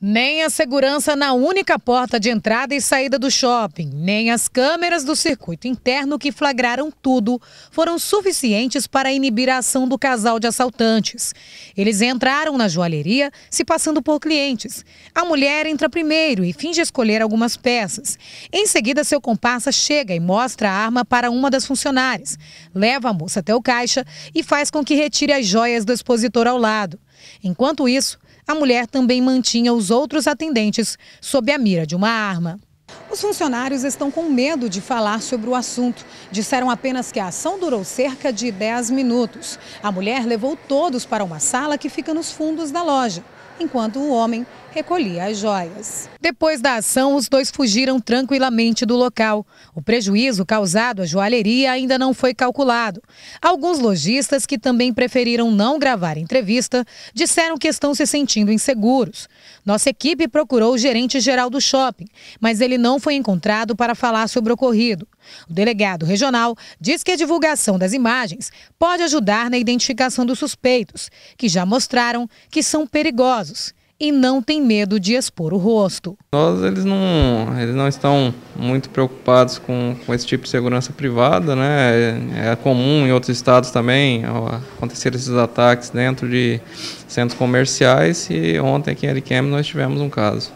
Nem a segurança na única porta de entrada e saída do shopping, nem as câmeras do circuito interno que flagraram tudo foram suficientes para inibir a ação do casal de assaltantes. Eles entraram na joalheria se passando por clientes. A mulher entra primeiro e finge escolher algumas peças. Em seguida, seu comparsa chega e mostra a arma para uma das funcionárias. Leva a moça até o caixa e faz com que retire as joias do expositor ao lado. Enquanto isso, a mulher também mantinha os outros atendentes sob a mira de uma arma. Os funcionários estão com medo de falar sobre o assunto. Disseram apenas que a ação durou cerca de 10 minutos. A mulher levou todos para uma sala que fica nos fundos da loja, enquanto o homem recolhia as joias. Depois da ação, os dois fugiram tranquilamente do local. O prejuízo causado à joalheria ainda não foi calculado. Alguns lojistas, que também preferiram não gravar entrevista, disseram que estão se sentindo inseguros. Nossa equipe procurou o gerente geral do shopping, mas ele não foi foi encontrado para falar sobre o ocorrido. O delegado regional diz que a divulgação das imagens pode ajudar na identificação dos suspeitos, que já mostraram que são perigosos e não têm medo de expor o rosto. Nós, eles não, eles não estão muito preocupados com, com esse tipo de segurança privada, né? É, é comum em outros estados também acontecer esses ataques dentro de centros comerciais e ontem aqui em Ariquemes nós tivemos um caso.